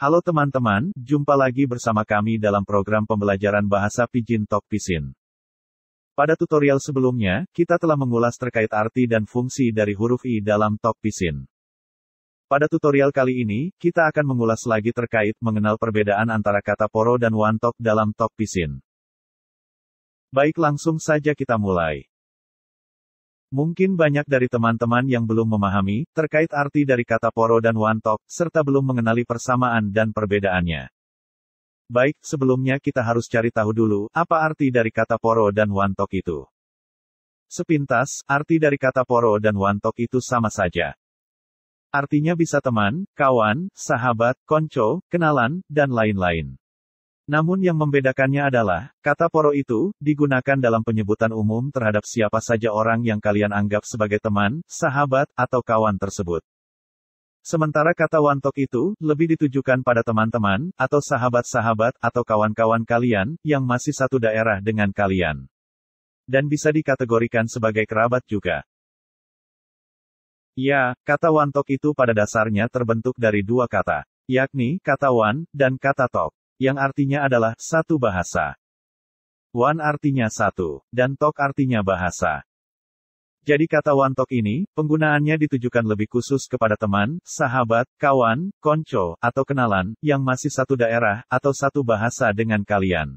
Halo teman-teman, jumpa lagi bersama kami dalam program pembelajaran bahasa Pijin Talk Pisin. Pada tutorial sebelumnya, kita telah mengulas terkait arti dan fungsi dari huruf I dalam Tok Pisin. Pada tutorial kali ini, kita akan mengulas lagi terkait mengenal perbedaan antara kata poro dan wantok dalam Tok Pisin. Baik langsung saja kita mulai. Mungkin banyak dari teman-teman yang belum memahami terkait arti dari kata poro dan wantok, serta belum mengenali persamaan dan perbedaannya. Baik, sebelumnya kita harus cari tahu dulu apa arti dari kata poro dan wantok itu. Sepintas, arti dari kata poro dan wantok itu sama saja. Artinya bisa teman, kawan, sahabat, konco, kenalan, dan lain-lain. Namun yang membedakannya adalah, kata poro itu, digunakan dalam penyebutan umum terhadap siapa saja orang yang kalian anggap sebagai teman, sahabat, atau kawan tersebut. Sementara kata wantok itu, lebih ditujukan pada teman-teman, atau sahabat-sahabat, atau kawan-kawan kalian, yang masih satu daerah dengan kalian. Dan bisa dikategorikan sebagai kerabat juga. Ya, kata wantok itu pada dasarnya terbentuk dari dua kata, yakni kata wan dan kata tok yang artinya adalah satu bahasa. Wan artinya satu, dan tok artinya bahasa. Jadi kata tok ini, penggunaannya ditujukan lebih khusus kepada teman, sahabat, kawan, konco, atau kenalan, yang masih satu daerah, atau satu bahasa dengan kalian.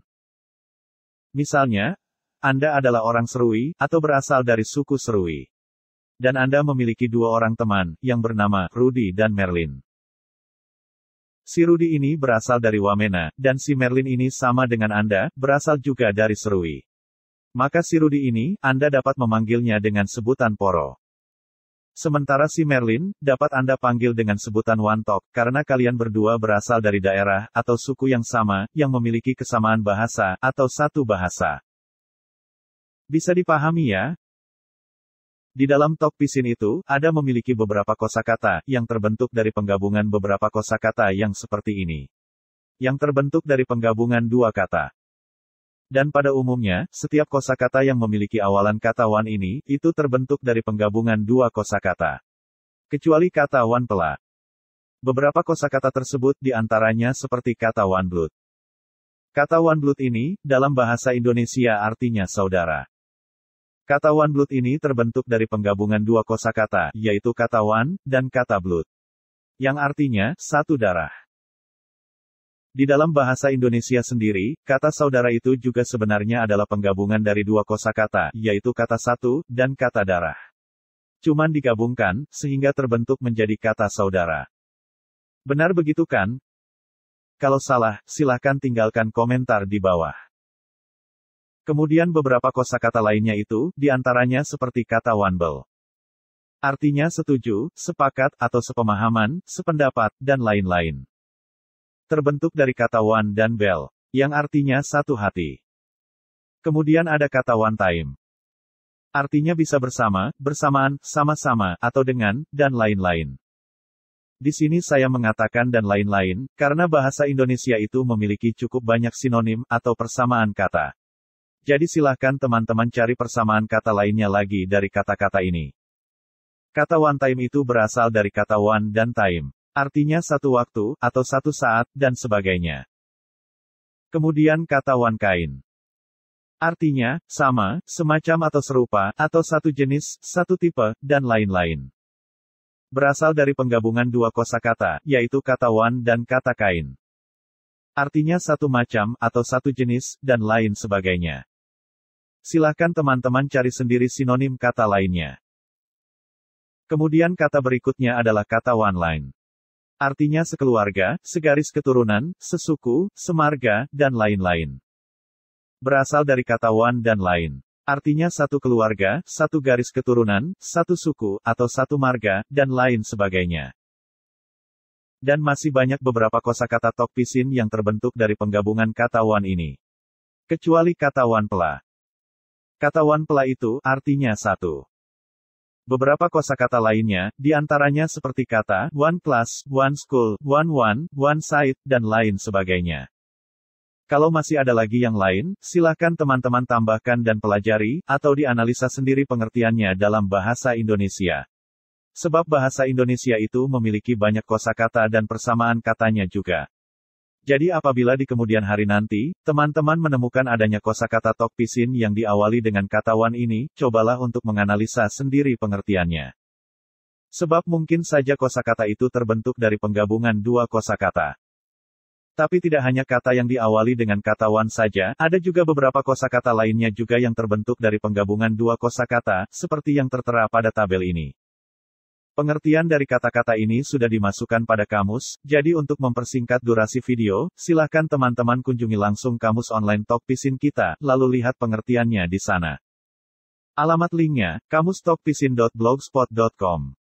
Misalnya, Anda adalah orang Serui, atau berasal dari suku Serui. Dan Anda memiliki dua orang teman, yang bernama, Rudy dan Merlin. Si Rudi ini berasal dari Wamena, dan si Merlin ini sama dengan Anda, berasal juga dari Serui. Maka si Rudi ini, Anda dapat memanggilnya dengan sebutan Poro. Sementara si Merlin, dapat Anda panggil dengan sebutan Wantok, karena kalian berdua berasal dari daerah, atau suku yang sama, yang memiliki kesamaan bahasa, atau satu bahasa. Bisa dipahami ya, di dalam top pisin itu, ada memiliki beberapa kosakata yang terbentuk dari penggabungan beberapa kosakata yang seperti ini. Yang terbentuk dari penggabungan dua kata. Dan pada umumnya, setiap kosakata yang memiliki awalan kata wan ini, itu terbentuk dari penggabungan dua kosakata. Kecuali kata wan pela. Beberapa kosakata tersebut diantaranya seperti kata wan blut. Kata wan blut ini, dalam bahasa Indonesia artinya saudara. Kata one Blut ini terbentuk dari penggabungan dua kosakata, yaitu kata Wan dan kata blood, yang artinya satu darah. Di dalam bahasa Indonesia sendiri, kata saudara itu juga sebenarnya adalah penggabungan dari dua kosakata, yaitu kata satu dan kata darah. Cuman digabungkan sehingga terbentuk menjadi kata saudara. Benar begitu kan? Kalau salah, silahkan tinggalkan komentar di bawah. Kemudian beberapa kosakata lainnya itu, diantaranya seperti kata wanbel. Artinya setuju, sepakat, atau sepemahaman, sependapat, dan lain-lain. Terbentuk dari kata wan dan bel, yang artinya satu hati. Kemudian ada kata one time. Artinya bisa bersama, bersamaan, sama-sama, atau dengan, dan lain-lain. Di sini saya mengatakan dan lain-lain, karena bahasa Indonesia itu memiliki cukup banyak sinonim, atau persamaan kata. Jadi silahkan teman-teman cari persamaan kata lainnya lagi dari kata-kata ini. Kata one time itu berasal dari kata one dan time. Artinya satu waktu, atau satu saat, dan sebagainya. Kemudian kata one kain. Artinya, sama, semacam atau serupa, atau satu jenis, satu tipe, dan lain-lain. Berasal dari penggabungan dua kosa kata, yaitu kata one dan kata kain. Artinya satu macam, atau satu jenis, dan lain sebagainya. Silahkan teman-teman cari sendiri sinonim kata lainnya. Kemudian kata berikutnya adalah kata one line. Artinya sekeluarga, segaris keturunan, sesuku, semarga, dan lain-lain. Berasal dari kata one dan lain. Artinya satu keluarga, satu garis keturunan, satu suku, atau satu marga, dan lain sebagainya. Dan masih banyak beberapa kosa kata tokpisin yang terbentuk dari penggabungan kata one ini. Kecuali kata one pelah. Kata wanpela itu artinya satu. Beberapa kosakata lainnya, di antaranya seperti kata one plus one school, one one, one site, dan lain sebagainya. Kalau masih ada lagi yang lain, silakan teman-teman tambahkan dan pelajari, atau dianalisa sendiri pengertiannya dalam bahasa Indonesia. Sebab bahasa Indonesia itu memiliki banyak kosakata dan persamaan katanya juga. Jadi apabila di kemudian hari nanti, teman-teman menemukan adanya kosakata tokpisin yang diawali dengan katawan ini, cobalah untuk menganalisa sendiri pengertiannya. Sebab mungkin saja kosakata itu terbentuk dari penggabungan dua kosakata. Tapi tidak hanya kata yang diawali dengan katawan saja, ada juga beberapa kosakata lainnya juga yang terbentuk dari penggabungan dua kosakata, seperti yang tertera pada tabel ini. Pengertian dari kata-kata ini sudah dimasukkan pada kamus, jadi untuk mempersingkat durasi video, silakan teman-teman kunjungi langsung kamus online Tokpisin kita, lalu lihat pengertiannya di sana. Alamat linknya, kamustokpisin.blogspot.com.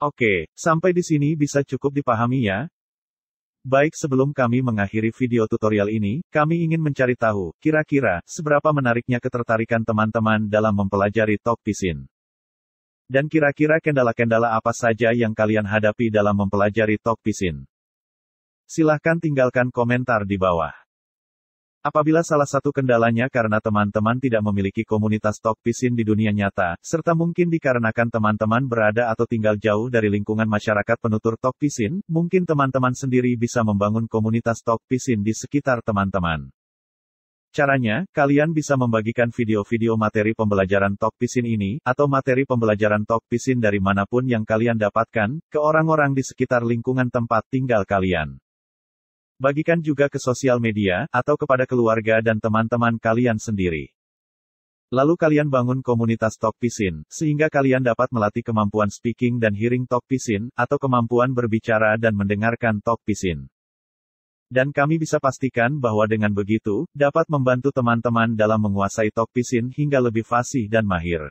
Oke, sampai di sini bisa cukup dipahami ya? Baik sebelum kami mengakhiri video tutorial ini, kami ingin mencari tahu, kira-kira, seberapa menariknya ketertarikan teman-teman dalam mempelajari Tokpisin. Dan kira-kira kendala-kendala apa saja yang kalian hadapi dalam mempelajari Talk Pisin? Silahkan tinggalkan komentar di bawah. Apabila salah satu kendalanya karena teman-teman tidak memiliki komunitas Talk di dunia nyata, serta mungkin dikarenakan teman-teman berada atau tinggal jauh dari lingkungan masyarakat penutur Talk mungkin teman-teman sendiri bisa membangun komunitas Talk di sekitar teman-teman. Caranya, kalian bisa membagikan video-video materi pembelajaran Talk Pisin ini, atau materi pembelajaran Talk Pisin dari manapun yang kalian dapatkan, ke orang-orang di sekitar lingkungan tempat tinggal kalian. Bagikan juga ke sosial media, atau kepada keluarga dan teman-teman kalian sendiri. Lalu kalian bangun komunitas Talk Pisin, sehingga kalian dapat melatih kemampuan speaking dan hearing Talk Pisin, atau kemampuan berbicara dan mendengarkan Talk Pisin. Dan kami bisa pastikan bahwa dengan begitu, dapat membantu teman-teman dalam menguasai Tokpisin pisin hingga lebih fasih dan mahir.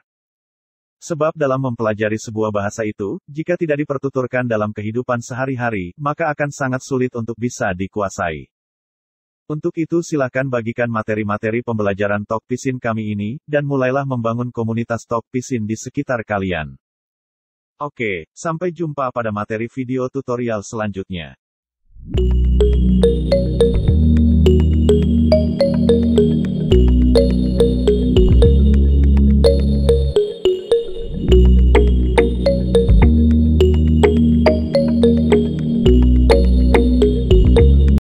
Sebab dalam mempelajari sebuah bahasa itu, jika tidak dipertuturkan dalam kehidupan sehari-hari, maka akan sangat sulit untuk bisa dikuasai. Untuk itu silakan bagikan materi-materi pembelajaran Tokpisin Pisin kami ini, dan mulailah membangun komunitas Tokpisin Pisin di sekitar kalian. Oke, sampai jumpa pada materi video tutorial selanjutnya. Thank you.